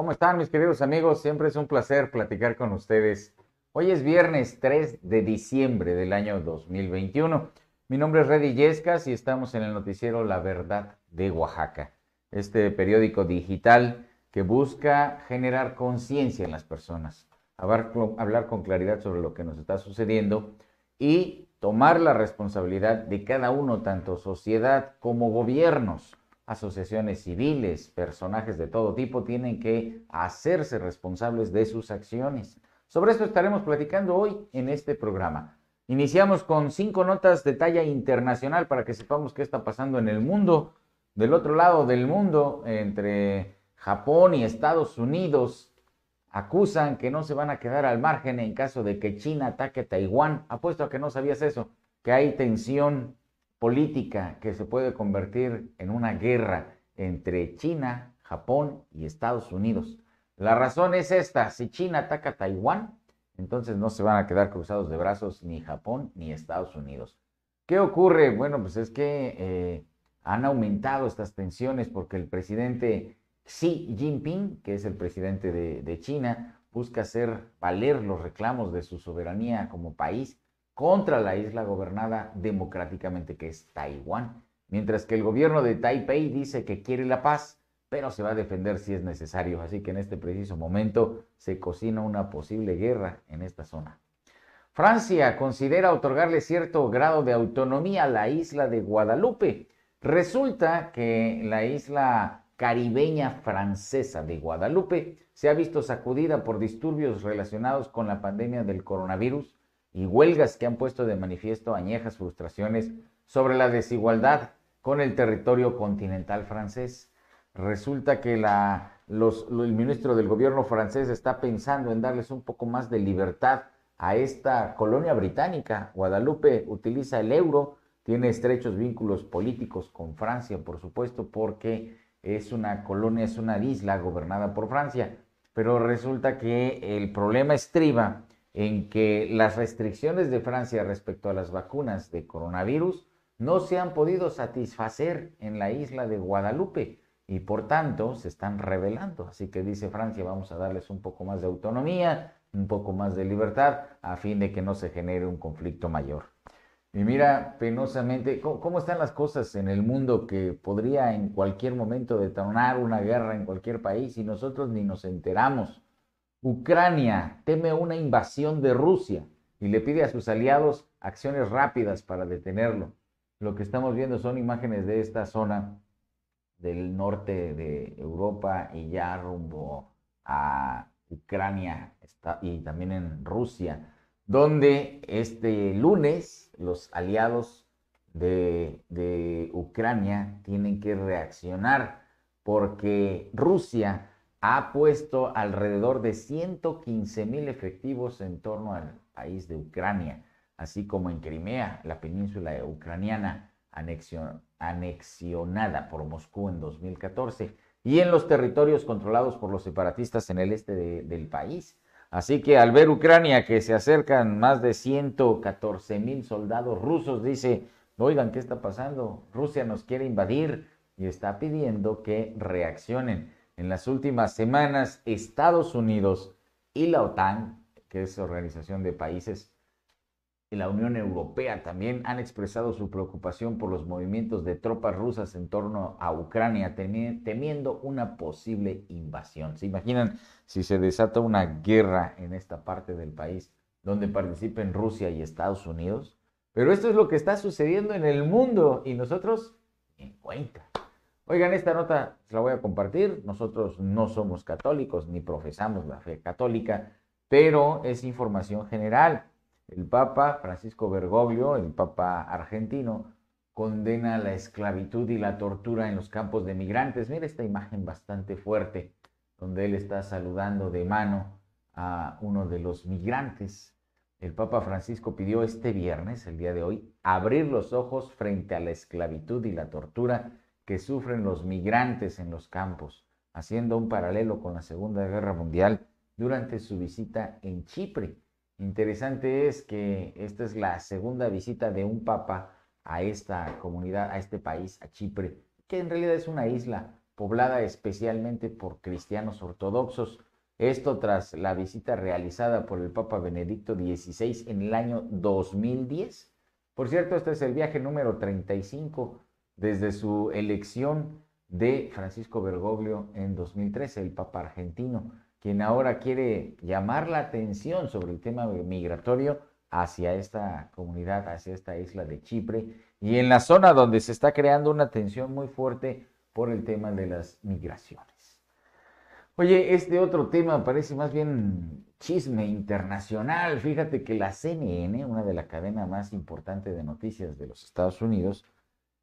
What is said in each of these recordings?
¿Cómo están mis queridos amigos? Siempre es un placer platicar con ustedes. Hoy es viernes 3 de diciembre del año 2021. Mi nombre es Reddy Yescas y estamos en el noticiero La Verdad de Oaxaca, este periódico digital que busca generar conciencia en las personas, hablar con claridad sobre lo que nos está sucediendo y tomar la responsabilidad de cada uno, tanto sociedad como gobiernos, asociaciones civiles, personajes de todo tipo tienen que hacerse responsables de sus acciones. Sobre esto estaremos platicando hoy en este programa. Iniciamos con cinco notas de talla internacional para que sepamos qué está pasando en el mundo. Del otro lado del mundo, entre Japón y Estados Unidos, acusan que no se van a quedar al margen en caso de que China ataque a Taiwán. Apuesto a que no sabías eso, que hay tensión política que se puede convertir en una guerra entre China, Japón y Estados Unidos. La razón es esta, si China ataca Taiwán, entonces no se van a quedar cruzados de brazos ni Japón ni Estados Unidos. ¿Qué ocurre? Bueno, pues es que eh, han aumentado estas tensiones porque el presidente Xi Jinping, que es el presidente de, de China, busca hacer valer los reclamos de su soberanía como país contra la isla gobernada democráticamente que es Taiwán, mientras que el gobierno de Taipei dice que quiere la paz, pero se va a defender si es necesario, así que en este preciso momento se cocina una posible guerra en esta zona. Francia considera otorgarle cierto grado de autonomía a la isla de Guadalupe. Resulta que la isla caribeña francesa de Guadalupe se ha visto sacudida por disturbios relacionados con la pandemia del coronavirus y huelgas que han puesto de manifiesto añejas frustraciones sobre la desigualdad con el territorio continental francés. Resulta que la, el ministro del gobierno francés está pensando en darles un poco más de libertad a esta colonia británica. Guadalupe utiliza el euro, tiene estrechos vínculos políticos con Francia, por supuesto, porque es una colonia, es una isla gobernada por Francia. Pero resulta que el problema estriba en que las restricciones de Francia respecto a las vacunas de coronavirus no se han podido satisfacer en la isla de Guadalupe y por tanto se están revelando. Así que dice Francia, vamos a darles un poco más de autonomía, un poco más de libertad, a fin de que no se genere un conflicto mayor. Y mira, penosamente, ¿cómo, están las cosas en el mundo que podría en cualquier momento detonar una guerra en cualquier país y nosotros ni nos enteramos? Ucrania teme una invasión de Rusia y le pide a sus aliados acciones rápidas para detenerlo. Lo que estamos viendo son imágenes de esta zona del norte de Europa y ya rumbo a Ucrania y también en Rusia, donde este lunes los aliados de, Ucrania tienen que reaccionar porque Rusia ha puesto alrededor de 115 mil efectivos en torno al país de Ucrania, así como en Crimea, la península ucraniana anexionada por Moscú en 2014, y en los territorios controlados por los separatistas en el este del país. Así que al ver Ucrania que se acercan más de 114 mil soldados rusos, dice, oigan, ¿qué está pasando? Rusia nos quiere invadir y está pidiendo que reaccionen en las últimas semanas Estados Unidos y la OTAN, que es Organización de Países, y la Unión Europea también han expresado su preocupación por los movimientos de tropas rusas en torno a Ucrania, temiendo una posible invasión. ¿Se imaginan si se desata una guerra en esta parte del país donde participen Rusia y Estados Unidos? Pero esto es lo que está sucediendo en el mundo y nosotros en cuenta. Oigan, esta nota se la voy a compartir. Nosotros no somos católicos ni profesamos la fe católica, pero es información general. El Papa Francisco Bergoglio, el Papa argentino, condena la esclavitud y la tortura en los campos de migrantes. Mira esta imagen bastante fuerte, donde él está saludando de mano a uno de los migrantes. El Papa Francisco pidió este viernes, el día de hoy, abrir los ojos frente a la esclavitud y la tortura que sufren los migrantes en los campos, haciendo un paralelo con la Segunda Guerra Mundial durante su visita en Chipre. Interesante es que esta es la segunda visita de un papa a esta comunidad, a este país, a Chipre, que en realidad es una isla poblada especialmente por cristianos ortodoxos. Esto tras la visita realizada por el Papa Benedicto XVI en el año 2010. Por cierto, este es el viaje número 35 desde su elección de Francisco Bergoglio en 2013, el Papa argentino, quien ahora quiere llamar la atención sobre el tema migratorio hacia esta comunidad, hacia esta isla de Chipre y en la zona donde se está creando una tensión muy fuerte por el tema de las migraciones. Oye, este otro tema parece más bien chisme internacional. Fíjate que la CNN, una de las cadenas más importantes de noticias de los Estados Unidos,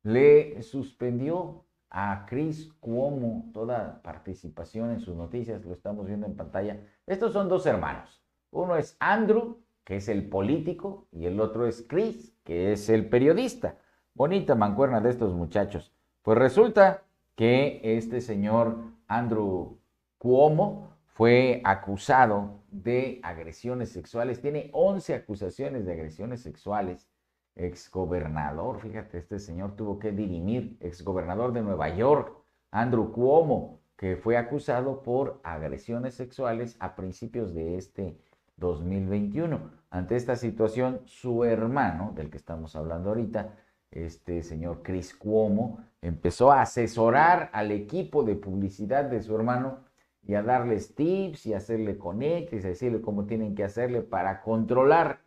le suspendió a Chris Cuomo toda participación en sus noticias, lo estamos viendo en pantalla. Estos son dos hermanos. Uno es Andrew, que es el político, y el otro es Chris, que es el periodista. Bonita mancuerna de estos muchachos. Pues resulta que este señor Andrew Cuomo fue acusado de agresiones sexuales, tiene 11 acusaciones de agresiones sexuales exgobernador, fíjate, este señor tuvo que dirimir, exgobernador de Nueva York, Andrew Cuomo, que fue acusado por agresiones sexuales a principios de este 2021. Ante esta situación, su hermano, del que estamos hablando ahorita, este señor Chris Cuomo, empezó a asesorar al equipo de publicidad de su hermano y a darles tips y hacerle conectes, a decirle cómo tienen que hacerle para controlar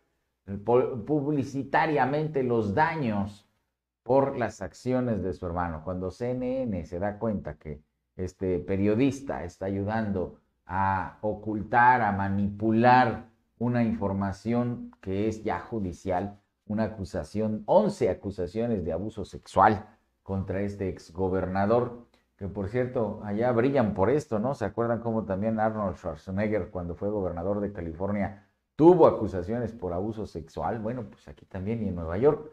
publicitariamente los daños por las acciones de su hermano. Cuando CNN se da cuenta que este periodista está ayudando a ocultar, a manipular una información que es ya judicial, una acusación, 11 acusaciones de abuso sexual contra este exgobernador, que por cierto, allá brillan por esto, ¿no? ¿Se acuerdan cómo también Arnold Schwarzenegger, cuando fue gobernador de California, tuvo acusaciones por abuso sexual, bueno, pues aquí también y en Nueva York.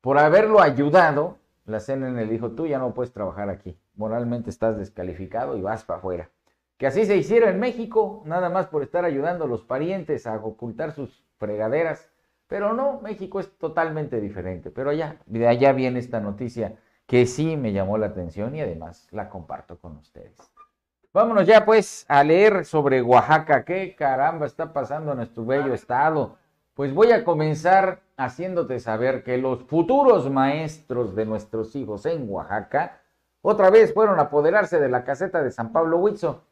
Por haberlo ayudado, la CNN le dijo, tú ya no puedes trabajar aquí, moralmente estás descalificado y vas para afuera. Que así se hiciera en México, nada más por estar ayudando a los parientes a ocultar sus fregaderas. Pero no, México es totalmente diferente. Pero ya, de allá viene esta noticia que sí me llamó la atención y además la comparto con ustedes. Vámonos ya pues a leer sobre Oaxaca. ¿Qué caramba está pasando en nuestro bello estado? Pues voy a comenzar haciéndote saber que los futuros maestros de nuestros hijos en Oaxaca otra vez fueron a apoderarse de la caseta de San Pablo Huitzo,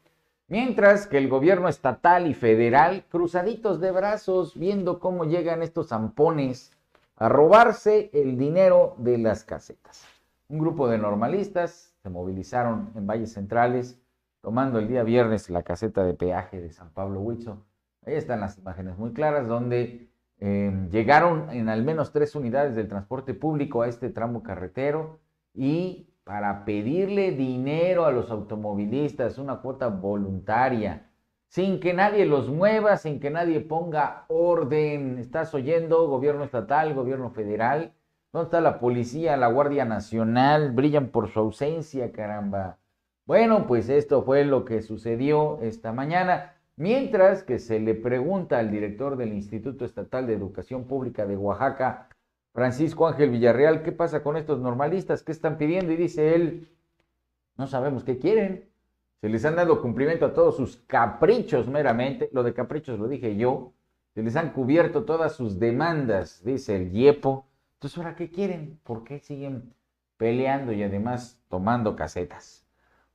mientras que el gobierno estatal y federal cruzaditos de brazos viendo cómo llegan estos zampones a robarse el dinero de las casetas. Un grupo de normalistas se movilizaron en valles centrales tomando el día viernes la caseta de peaje de San Pablo Huicho. Ahí están las imágenes muy claras donde eh, llegaron en al menos tres unidades del transporte público a este tramo carretero y para pedirle dinero a los automovilistas, una cuota voluntaria, sin que nadie los mueva, sin que nadie ponga orden. Estás oyendo, gobierno estatal, gobierno federal, ¿dónde está la policía, la Guardia Nacional? Brillan por su ausencia, caramba. Bueno, pues esto fue lo que sucedió esta mañana. Mientras que se le pregunta al director del Instituto Estatal de Educación Pública de Oaxaca, Francisco Ángel Villarreal, ¿qué pasa con estos normalistas? ¿Qué están pidiendo? Y dice él, no sabemos qué quieren. Se les han dado cumplimiento a todos sus caprichos meramente. Lo de caprichos lo dije yo. Se les han cubierto todas sus demandas, dice el Yepo. Entonces, ¿ahora qué quieren? ¿Por qué siguen peleando y además tomando casetas?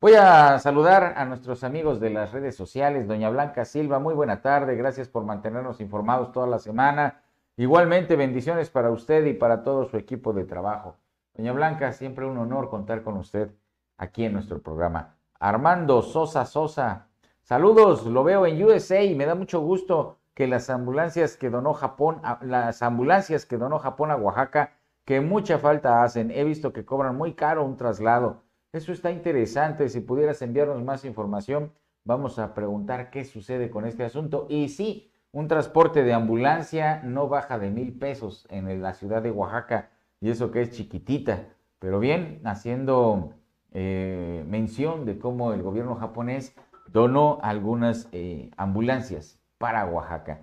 Voy a saludar a nuestros amigos de las redes sociales. Doña Blanca Silva, muy buena tarde. Gracias por mantenernos informados toda la semana. Igualmente, bendiciones para usted y para todo su equipo de trabajo. Doña Blanca, siempre un honor contar con usted aquí en nuestro programa. Armando Sosa Sosa, saludos, lo veo en USA y me da mucho gusto que las ambulancias que donó Japón, las ambulancias que donó Japón a Oaxaca, que mucha falta hacen. He visto que cobran muy caro un traslado. Eso está interesante. Si pudieras enviarnos más información, vamos a preguntar qué sucede con este asunto. Y sí, un transporte de ambulancia no baja de mil pesos en la ciudad de Oaxaca, y eso que es chiquitita. Pero bien, haciendo eh, mención de cómo el gobierno japonés donó algunas eh, ambulancias para Oaxaca.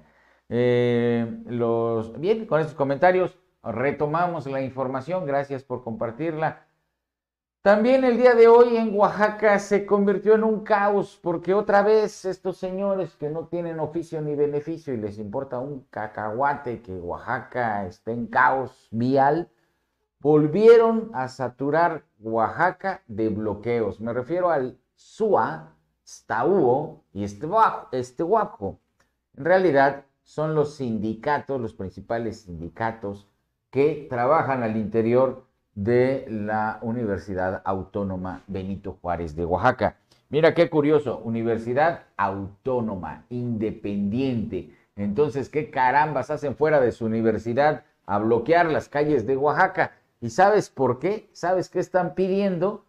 Eh, bien, con estos comentarios retomamos la información. Gracias por compartirla. También el día de hoy en Oaxaca se convirtió en un caos porque otra vez estos señores que no tienen oficio ni beneficio y les importa un cacahuate que Oaxaca esté en caos vial, volvieron a saturar Oaxaca de bloqueos. Me refiero al SUA, STAUO y este guapo. En realidad son los sindicatos, los principales sindicatos que trabajan al interior de la Universidad Autónoma Benito Juárez de Oaxaca. Mira qué curioso, Universidad Autónoma, independiente. Entonces, ¿qué carambas hacen fuera de su universidad a bloquear las calles de Oaxaca? ¿Y sabes por qué? ¿Sabes qué están pidiendo?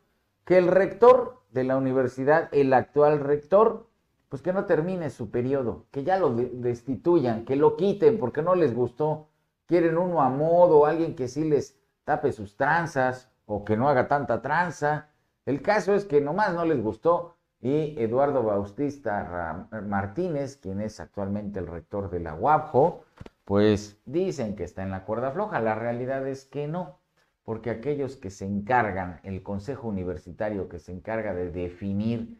Que el rector de la universidad, el actual rector, pues que no termine su periodo, que ya lo destituyan, que lo quiten porque no les gustó. Quieren uno a modo, alguien que sí les tape sus tranzas o que no haga tanta tranza. El caso es que nomás no les gustó y Eduardo Bautista Martínez, quien es actualmente el rector de la UAPJO, pues dicen que está en la cuerda floja. La realidad es que no, porque aquellos que se encargan, el Consejo Universitario que se encarga de definir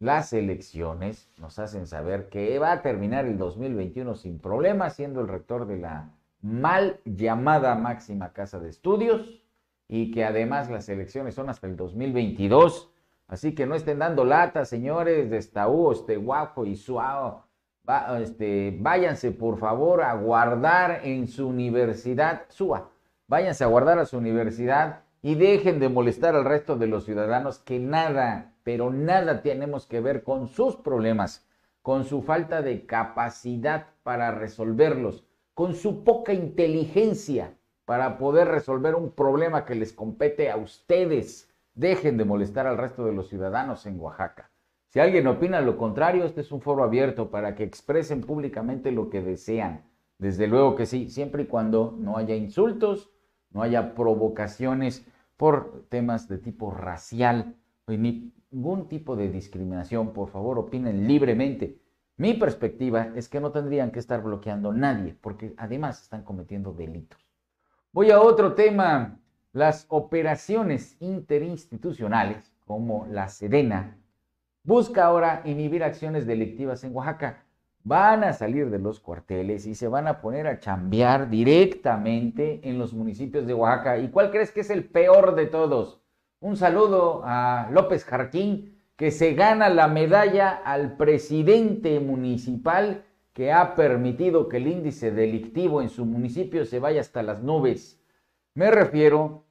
las elecciones, nos hacen saber que va a terminar el 2021 sin problema, siendo el rector de la mal llamada máxima casa de estudios y que además las elecciones son hasta el 2022. Así que no estén dando lata, señores de Estaú, este guapo y Suao. Va, este, váyanse por favor a guardar en su universidad, SUA, váyanse a guardar a su universidad y dejen de molestar al resto de los ciudadanos que nada, pero nada tenemos que ver con sus problemas, con su falta de capacidad para resolverlos con su poca inteligencia para poder resolver un problema que les compete a ustedes. Dejen de molestar al resto de los ciudadanos en Oaxaca. Si alguien opina lo contrario, este es un foro abierto para que expresen públicamente lo que desean. Desde luego que sí, siempre y cuando no haya insultos, no haya provocaciones por temas de tipo racial, pues ningún tipo de discriminación. Por favor, opinen libremente. Mi perspectiva es que no tendrían que estar bloqueando a nadie, porque además están cometiendo delitos. Voy a otro tema, las operaciones interinstitucionales, como la Sedena, busca ahora inhibir acciones delictivas en Oaxaca. Van a salir de los cuarteles y se van a poner a chambear directamente en los municipios de Oaxaca. ¿Y cuál crees que es el peor de todos? Un saludo a López Jarquín, que se gana la medalla al presidente municipal que ha permitido que el índice delictivo en su municipio se vaya hasta las nubes. Me refiero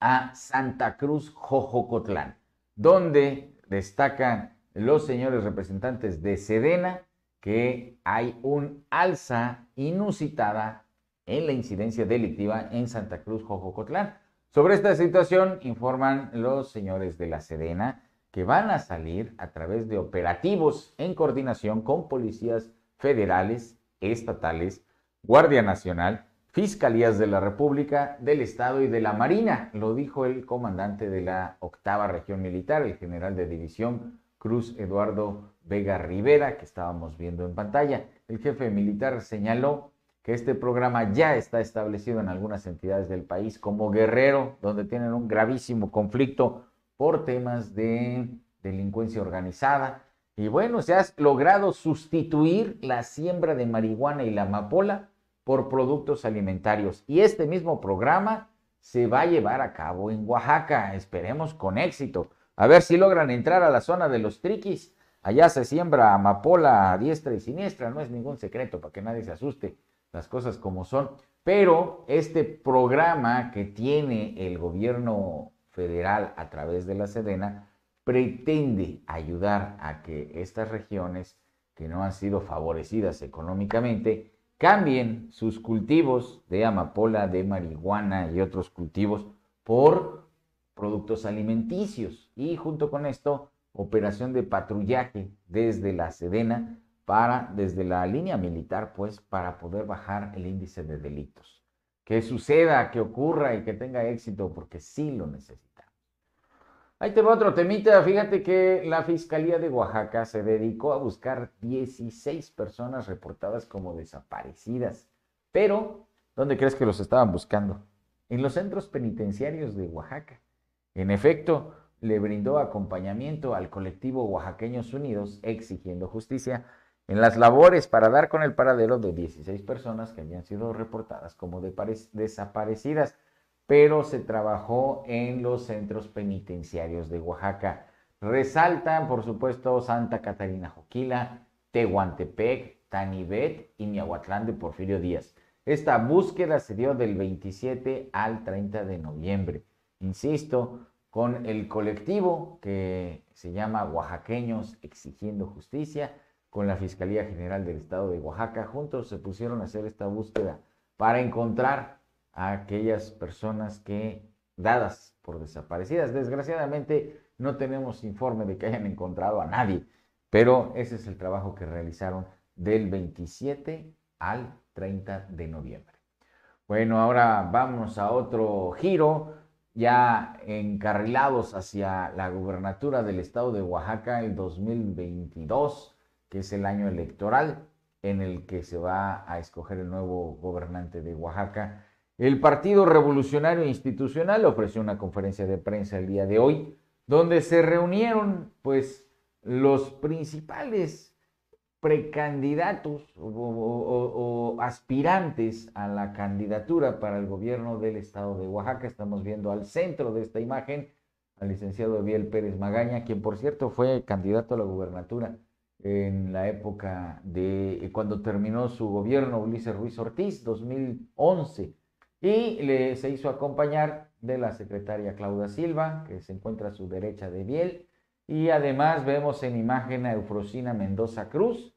a Santa Cruz Jojocotlán, donde destacan los señores representantes de Sedena que hay un alza inusitada en la incidencia delictiva en Santa Cruz Jojocotlán. Sobre esta situación informan los señores de la Sedena, que van a salir a través de operativos en coordinación con policías federales, estatales, Guardia Nacional, Fiscalías de la República, del Estado y de la Marina. Lo dijo el comandante de la octava región militar, el general de división Cruz Eduardo Vega Rivera, que estábamos viendo en pantalla. El jefe militar señaló que este programa ya está establecido en algunas entidades del país como Guerrero, donde tienen un gravísimo conflicto por temas de delincuencia organizada. Y bueno, se ha logrado sustituir la siembra de marihuana y la amapola por productos alimentarios. Y este mismo programa se va a llevar a cabo en Oaxaca, esperemos con éxito. A ver si logran entrar a la zona de los triquis. Allá se siembra amapola a diestra y siniestra, no es ningún secreto para que nadie se asuste, las cosas como son. Pero este programa que tiene el gobierno federal a través de la Sedena pretende ayudar a que estas regiones que no han sido favorecidas económicamente cambien sus cultivos de amapola, de marihuana y otros cultivos por productos alimenticios y junto con esto operación de patrullaje desde la Sedena para desde la línea militar pues para poder bajar el índice de delitos que suceda, que ocurra y que tenga éxito, porque sí lo necesitamos. Ahí te va otro temita. Fíjate que la Fiscalía de Oaxaca se dedicó a buscar 16 personas reportadas como desaparecidas. Pero, ¿dónde crees que los estaban buscando? En los centros penitenciarios de Oaxaca. En efecto, le brindó acompañamiento al colectivo Oaxaqueños Unidos exigiendo justicia en las labores para dar con el paradero de 16 personas que habían sido reportadas como desaparecidas, pero se trabajó en los centros penitenciarios de Oaxaca. Resaltan, por supuesto, Santa Catarina Joquila, Tehuantepec, Tanibet y Miahuatlán de Porfirio Díaz. Esta búsqueda se dio del 27 al 30 de noviembre. Insisto, con el colectivo que se llama Oaxaqueños Exigiendo Justicia, con la Fiscalía General del Estado de Oaxaca. Juntos se pusieron a hacer esta búsqueda para encontrar a aquellas personas que, dadas por desaparecidas, desgraciadamente no tenemos informe de que hayan encontrado a nadie, pero ese es el trabajo que realizaron del 27 al 30 de noviembre. Bueno, ahora vamos a otro giro ya encarrilados hacia la gubernatura del estado de Oaxaca el 2022 que es el año electoral en el que se va a escoger el nuevo gobernante de Oaxaca. El Partido Revolucionario Institucional ofreció una conferencia de prensa el día de hoy, donde se reunieron pues los principales precandidatos o, aspirantes a la candidatura para el gobierno del estado de Oaxaca. Estamos viendo al centro de esta imagen al licenciado Biel Pérez Magaña, quien por cierto fue candidato a la gubernatura en la época de eh, cuando terminó su gobierno Ulises Ruiz Ortiz, 2011, y le, se hizo acompañar de la secretaria Claudia Silva, que se encuentra a su derecha de Biel, y además vemos en imagen a Eufrosina Mendoza Cruz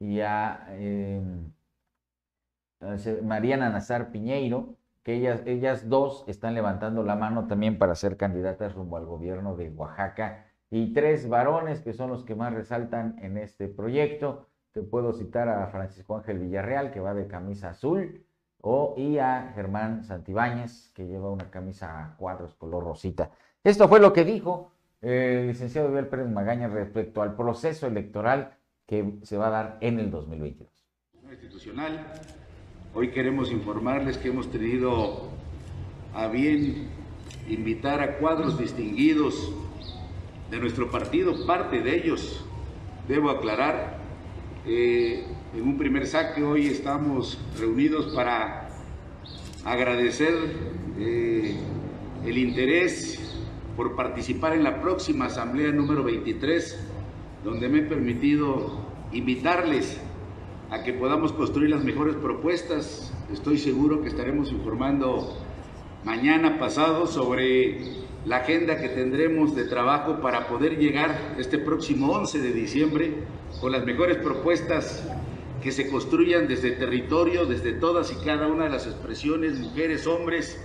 y a eh, Mariana Nazar Piñeiro, que ellas, ellas dos están levantando la mano también para ser candidatas rumbo al gobierno de Oaxaca y tres varones que son los que más resaltan en este proyecto. Te puedo citar a Francisco Ángel Villarreal, que va de camisa azul, o, y a Germán Santibáñez, que lleva una camisa a cuadros color rosita. Esto fue lo que dijo eh, el licenciado Iber Pérez Magaña respecto al proceso electoral que se va a dar en el 2022. Institucional. Hoy queremos informarles que hemos tenido a bien invitar a cuadros distinguidos de nuestro partido, parte de ellos, debo aclarar. Eh, en un primer saque hoy estamos reunidos para agradecer eh, el interés por participar en la próxima asamblea número 23, donde me he permitido invitarles a que podamos construir las mejores propuestas. Estoy seguro que estaremos informando mañana pasado sobre la agenda que tendremos de trabajo para poder llegar este próximo 11 de diciembre con las mejores propuestas que se construyan desde territorio, desde todas y cada una de las expresiones, mujeres, hombres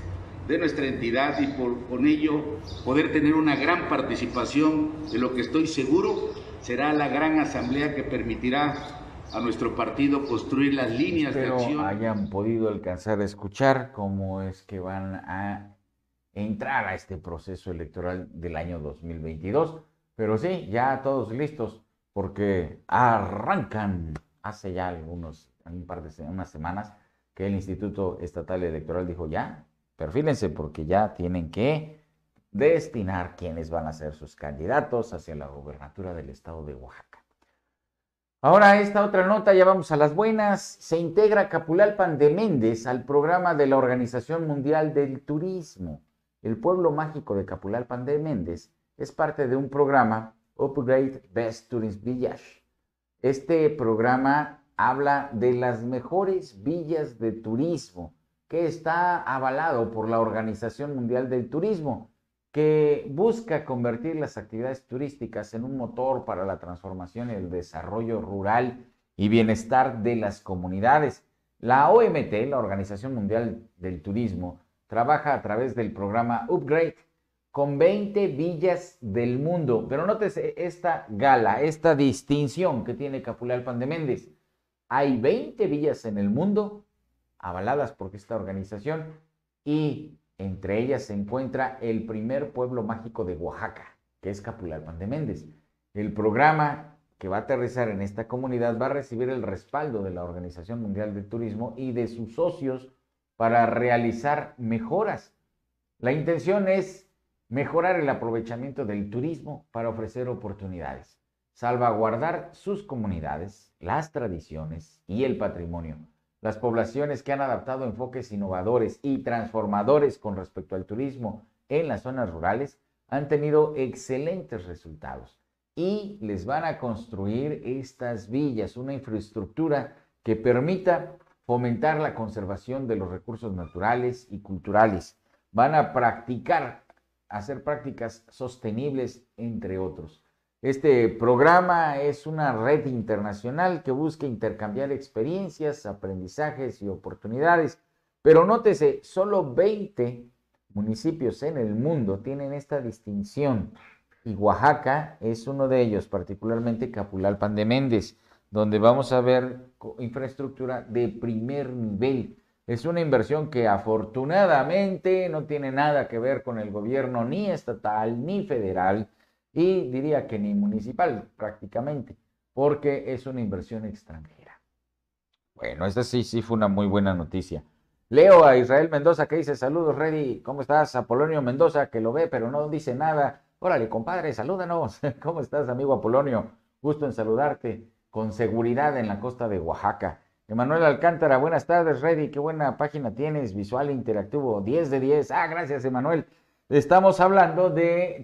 de nuestra entidad y por, con ello poder tener una gran participación de lo que estoy seguro será la gran asamblea que permitirá a nuestro partido construir las líneas de acción. hayan podido alcanzar a escuchar cómo es que van a entrar a este proceso electoral del año 2022. Pero sí, ya todos listos porque arrancan hace ya algunos, un par de unas semanas que el Instituto Estatal Electoral dijo ya, perfírense porque ya tienen que destinar quiénes van a ser sus candidatos hacia la gobernatura del estado de Oaxaca. Ahora esta otra nota, ya vamos a las buenas. Se integra Capulalpan de Méndez al programa de la Organización Mundial del Turismo. El pueblo mágico de Capulalpan de Méndez es parte de un programa Upgrade Best Tourist Village. Este programa habla de las mejores villas de turismo que está avalado por la Organización Mundial del Turismo, que busca convertir las actividades turísticas en un motor para la transformación y el desarrollo rural y bienestar de las comunidades. La OMT, la Organización Mundial del Turismo, trabaja a través del programa Upgrade con 20 villas del mundo. Pero nótese esta gala, esta distinción que tiene Capulalpan de Méndez. Hay 20 villas en el mundo avaladas por esta organización y entre ellas se encuentra el primer pueblo mágico de Oaxaca, que es Capulalpan de Méndez. El programa que va a aterrizar en esta comunidad va a recibir el respaldo de la Organización Mundial de Turismo y de sus socios para realizar mejoras. La intención es mejorar el aprovechamiento del turismo para ofrecer oportunidades, salvaguardar sus comunidades, las tradiciones y el patrimonio. Las poblaciones que han adaptado enfoques innovadores y transformadores con respecto al turismo en las zonas rurales han tenido excelentes resultados y les van a construir estas villas, una infraestructura que permita fomentar la conservación de los recursos naturales y culturales. Van a practicar, hacer prácticas sostenibles, entre otros. Este programa es una red internacional que busca intercambiar experiencias, aprendizajes y oportunidades, pero nótese, solo 20 municipios en el mundo tienen esta distinción y Oaxaca es uno de ellos, particularmente Capulalpan de Méndez donde vamos a ver infraestructura de primer nivel. Es una inversión que afortunadamente no tiene nada que ver con el gobierno ni estatal ni federal y diría que ni municipal prácticamente, porque es una inversión extranjera. Bueno, esta sí, sí fue una muy buena noticia. Leo a Israel Mendoza que dice saludos, ready. ¿cómo estás? Apolonio Mendoza que lo ve pero no dice nada. Órale, compadre, salúdanos. ¿Cómo estás, amigo Apolonio? Gusto en saludarte con seguridad en la costa de Oaxaca. Emanuel Alcántara, buenas tardes, ready. Qué buena página tienes, visual e interactivo, 10 de 10. Ah, gracias, Emanuel. Estamos hablando de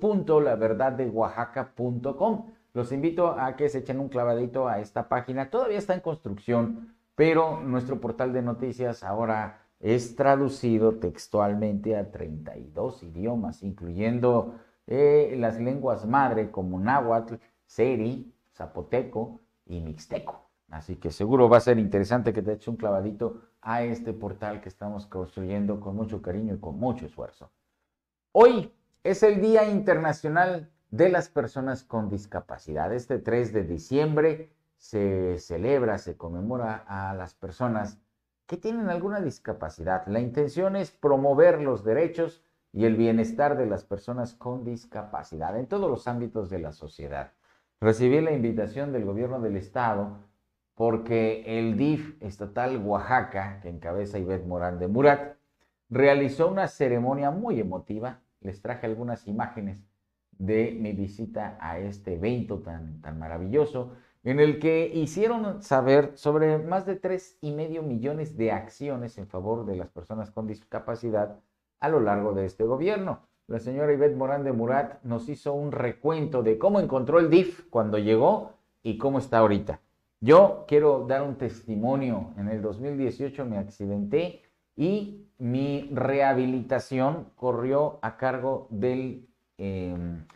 www.laverdaddeoaxaca.com. Los invito a que se echen un clavadito a esta página. Todavía está en construcción, pero nuestro portal de noticias ahora es traducido textualmente a 32 idiomas, incluyendo eh, las lenguas madre como náhuatl, seri, zapoteco y mixteco. Así que seguro va a ser interesante que te eches un clavadito a este portal que estamos construyendo con mucho cariño y con mucho esfuerzo. Hoy es el Día Internacional de las Personas con Discapacidad. Este 3 de diciembre se celebra, se conmemora a las personas que tienen alguna discapacidad. La intención es promover los derechos y el bienestar de las personas con discapacidad en todos los ámbitos de la sociedad recibí la invitación del gobierno del estado porque el DIF estatal Oaxaca, que encabeza Ivette Morán de Murat, realizó una ceremonia muy emotiva. Les traje algunas imágenes de mi visita a este evento tan, tan maravilloso, en el que hicieron saber sobre más de tres y medio millones de acciones en favor de las personas con discapacidad a lo largo de este gobierno la señora Ivette Morán de Murat nos hizo un recuento de cómo encontró el DIF cuando llegó y cómo está ahorita. Yo quiero dar un testimonio. En el 2018 me accidenté y mi rehabilitación corrió a cargo del, em,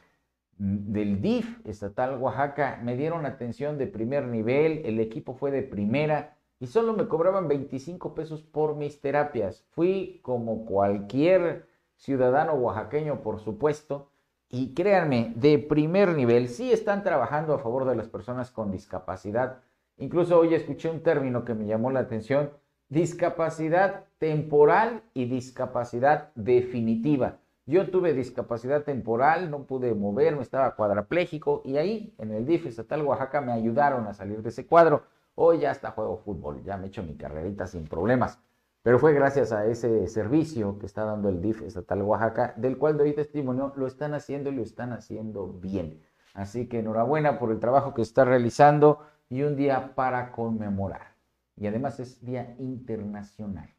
del DIF estatal Oaxaca. Me dieron atención de primer nivel, el equipo fue de primera y solo me cobraban 25 pesos por mis terapias. Fui como cualquier ciudadano oaxaqueño, por supuesto, y créanme, de primer nivel, sí están trabajando a favor de las personas con discapacidad. Incluso hoy escuché un término que me llamó la atención, discapacidad temporal y discapacidad definitiva. Yo tuve discapacidad temporal, no pude moverme, estaba cuadrapléjico. y ahí en el DIF e estatal Oaxaca me ayudaron a salir de ese cuadro. Hoy ya hasta juego fútbol, ya me he hecho mi carrerita sin problemas. Pero fue gracias a ese servicio que está dando el DIF estatal Oaxaca, del cual doy testimonio, lo están haciendo y lo están haciendo bien. Así que enhorabuena por el trabajo que está realizando y un día para conmemorar. Y además es Día Internacional.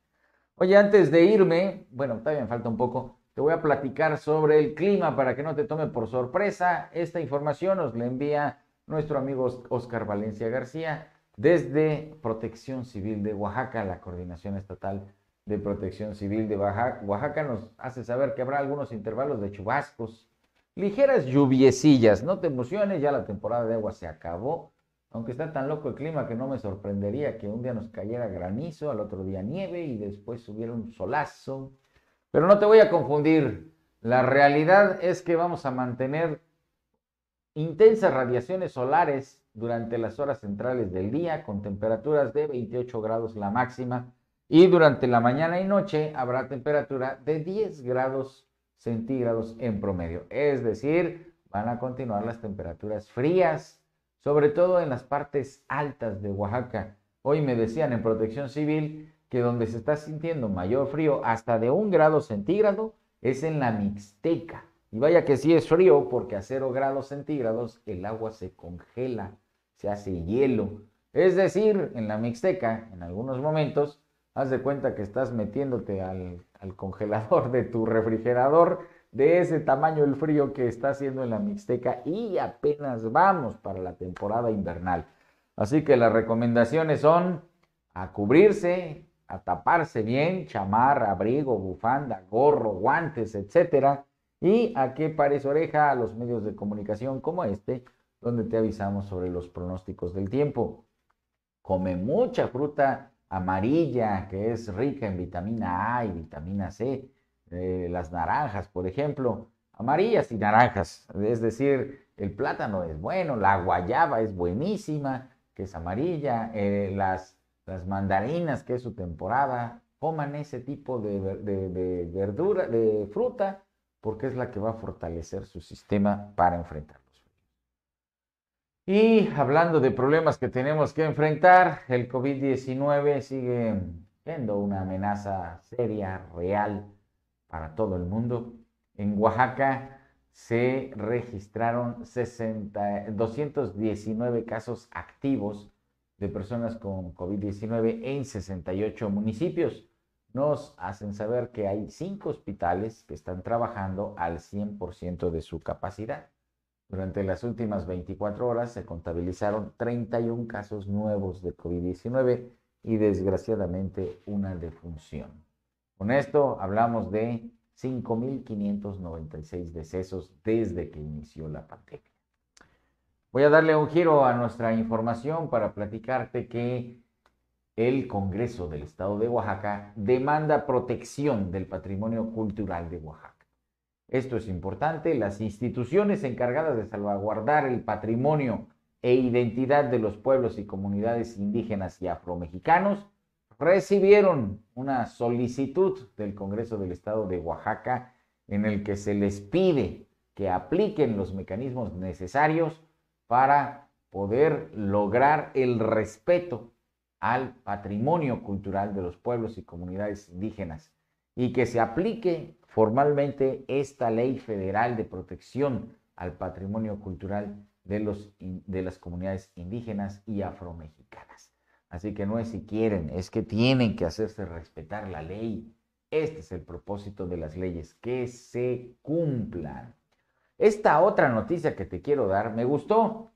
Oye, antes de irme, bueno, todavía me falta un poco, te voy a platicar sobre el clima para que no te tome por sorpresa. Esta información nos la envía nuestro amigo Oscar Valencia García desde Protección Civil de Oaxaca, la Coordinación Estatal de Protección Civil de Oaxaca, nos hace saber que habrá algunos intervalos de chubascos, ligeras lluviecillas, no te emociones, ya la temporada de agua se acabó, aunque está tan loco el clima que no me sorprendería que un día nos cayera granizo, al otro día nieve y después subiera un solazo. Pero no te voy a confundir, la realidad es que vamos a mantener Intensas radiaciones solares durante las horas centrales del día con temperaturas de 28 grados la máxima y durante la mañana y noche habrá temperatura de 10 grados centígrados en promedio. Es decir, van a continuar las temperaturas frías, sobre todo en las partes altas de Oaxaca. Hoy me decían en protección civil que donde se está sintiendo mayor frío, hasta de un grado centígrado, es en la Mixteca. Y vaya que sí es frío, porque a 0 grados centígrados el agua se congela, se hace hielo. Es decir, en la Mixteca, en algunos momentos, haz de cuenta que estás metiéndote al, congelador de tu refrigerador de ese tamaño el frío que está haciendo en la Mixteca y apenas vamos para la temporada invernal. Así que las recomendaciones son a cubrirse, a taparse bien, chamar, abrigo, bufanda, gorro, guantes, etcétera, y a qué parece oreja a los medios de comunicación como este, donde te avisamos sobre los pronósticos del tiempo. Come mucha fruta amarilla, que es rica en vitamina A y vitamina C, eh, las naranjas, por ejemplo, amarillas y naranjas, es decir, el plátano es bueno, la guayaba es buenísima, que es amarilla, eh, las, mandarinas, que es su temporada, coman ese tipo de, de verdura, de fruta, porque es la que va a fortalecer su sistema para enfrentar Y hablando de problemas que tenemos que enfrentar, el COVID-19 sigue siendo una amenaza seria, real para todo el mundo. En Oaxaca se registraron 60, 219 casos activos de personas con COVID-19 en 68 municipios nos hacen saber que hay cinco hospitales que están trabajando al 100% de su capacidad. Durante las últimas 24 horas se contabilizaron 31 casos nuevos de COVID-19 y desgraciadamente una defunción. Con esto hablamos de 5.596 decesos desde que inició la pandemia. Voy a darle un giro a nuestra información para platicarte que el Congreso del Estado de Oaxaca demanda protección del patrimonio cultural de Oaxaca. Esto es importante, las instituciones encargadas de salvaguardar el patrimonio e identidad de los pueblos y comunidades indígenas y afromexicanos recibieron una solicitud del Congreso del Estado de Oaxaca en el que se les pide que apliquen los mecanismos necesarios para poder lograr el respeto al patrimonio cultural de los pueblos y comunidades indígenas y que se aplique formalmente esta ley federal de protección al patrimonio cultural de, los, de las comunidades indígenas y afromexicanas. Así que no es si quieren, es que tienen que hacerse respetar la ley. Este es el propósito de las leyes, que se cumplan. Esta otra noticia que te quiero dar me gustó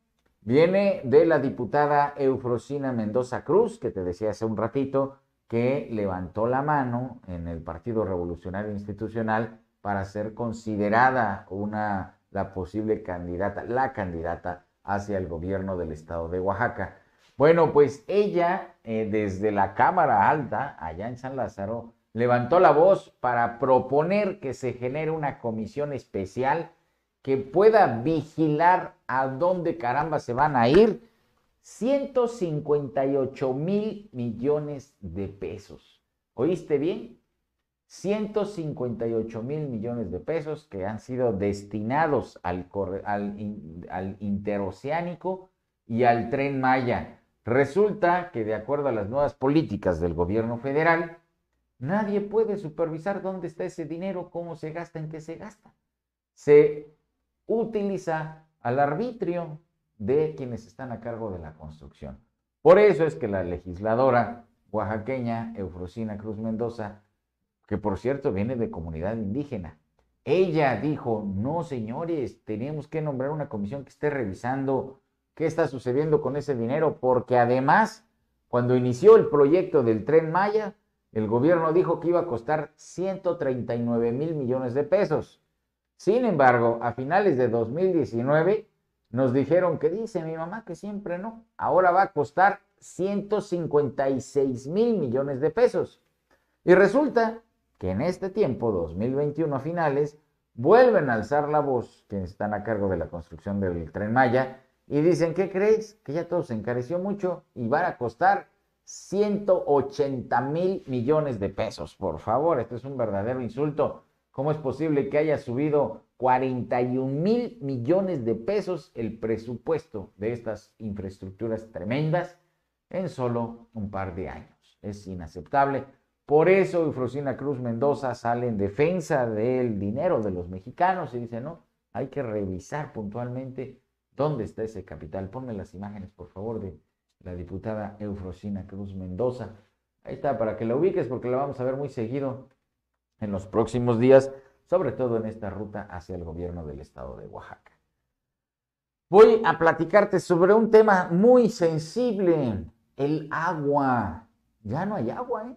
Viene de la diputada Eufrosina Mendoza Cruz, que te decía hace un ratito que levantó la mano en el Partido Revolucionario Institucional para ser considerada una, la posible candidata, la candidata hacia el gobierno del estado de Oaxaca. Bueno, pues ella eh, desde la Cámara Alta, allá en San Lázaro, levantó la voz para proponer que se genere una comisión especial que pueda vigilar a dónde caramba se van a ir 158 mil millones de pesos. ¿Oíste bien? 158 mil millones de pesos que han sido destinados al, al interoceánico y al tren Maya. Resulta que de acuerdo a las nuevas políticas del gobierno federal, nadie puede supervisar dónde está ese dinero, cómo se gasta, en qué se gasta. Se utiliza al arbitrio de quienes están a cargo de la construcción. Por eso es que la legisladora oaxaqueña Eufrosina Cruz Mendoza, que por cierto viene de comunidad indígena, ella dijo, no señores, tenemos que nombrar una comisión que esté revisando qué está sucediendo con ese dinero, porque además, cuando inició el proyecto del tren Maya, el gobierno dijo que iba a costar 139 mil millones de pesos. Sin embargo, a finales de 2019 nos dijeron que dice mi mamá que siempre no, ahora va a costar 156 mil millones de pesos. Y resulta que en este tiempo, 2021 a finales, vuelven a alzar la voz quienes están a cargo de la construcción del tren Maya y dicen, ¿qué crees? Que ya todo se encareció mucho y van a costar 180 mil millones de pesos. Por favor, esto es un verdadero insulto ¿Cómo es posible que haya subido 41 mil millones de pesos el presupuesto de estas infraestructuras tremendas en solo un par de años? Es inaceptable. Por eso Eufrosina Cruz Mendoza sale en defensa del dinero de los mexicanos y dice, no, hay que revisar puntualmente dónde está ese capital. Ponme las imágenes, por favor, de la diputada Eufrosina Cruz Mendoza. Ahí está, para que la ubiques, porque la vamos a ver muy seguido en los próximos días, sobre todo en esta ruta hacia el gobierno del estado de Oaxaca. Voy a platicarte sobre un tema muy sensible, el agua. Ya no hay agua, ¿eh?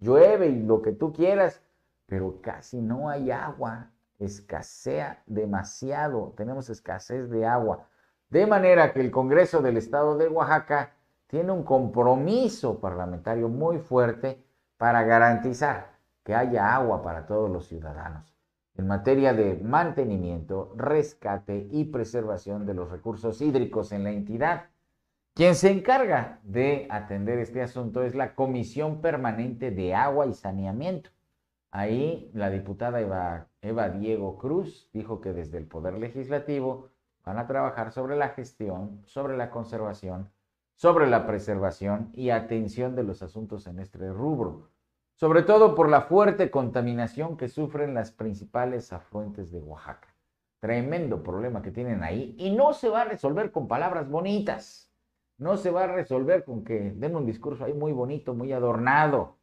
Llueve y lo que tú quieras, pero casi no hay agua. Escasea demasiado, tenemos escasez de agua. De manera que el Congreso del Estado de Oaxaca tiene un compromiso parlamentario muy fuerte para garantizar que haya agua para todos los ciudadanos. En materia de mantenimiento, rescate y preservación de los recursos hídricos en la entidad, quien se encarga de atender este asunto es la Comisión Permanente de Agua y Saneamiento. Ahí la diputada Eva, Eva Diego Cruz dijo que desde el Poder Legislativo van a trabajar sobre la gestión, sobre la conservación, sobre la preservación y atención de los asuntos en este rubro sobre todo por la fuerte contaminación que sufren las principales afluentes de Oaxaca. Tremendo problema que tienen ahí y no se va a resolver con palabras bonitas. No se va a resolver con que den un discurso ahí muy bonito, muy adornado.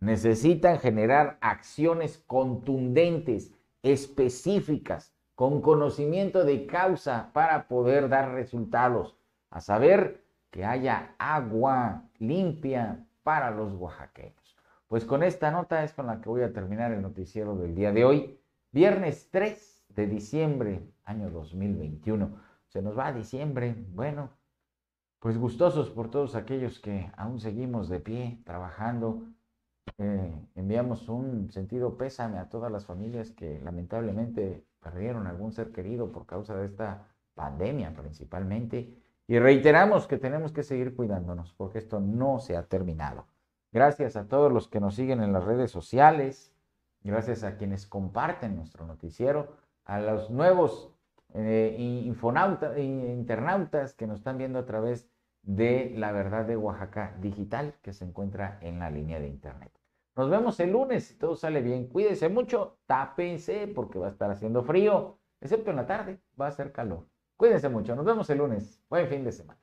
Necesitan generar acciones contundentes, específicas, con conocimiento de causa para poder dar resultados. A saber, que haya agua limpia para los oaxaqueños. Pues con esta nota es con la que voy a terminar el noticiero del día de hoy, viernes 3 de diciembre, año 2021. Se nos va a diciembre, bueno, pues gustosos por todos aquellos que aún seguimos de pie, trabajando. Eh, enviamos un sentido pésame a todas las familias que lamentablemente perdieron algún ser querido por causa de esta pandemia principalmente. Y reiteramos que tenemos que seguir cuidándonos porque esto no se ha terminado. Gracias a todos los que nos siguen en las redes sociales. Gracias a quienes comparten nuestro noticiero. A los nuevos eh, eh, internautas que nos están viendo a través de La Verdad de Oaxaca Digital, que se encuentra en la línea de Internet. Nos vemos el lunes, si todo sale bien. Cuídense mucho, tápense porque va a estar haciendo frío, excepto en la tarde, va a hacer calor. Cuídense mucho, nos vemos el lunes. Buen fin de semana.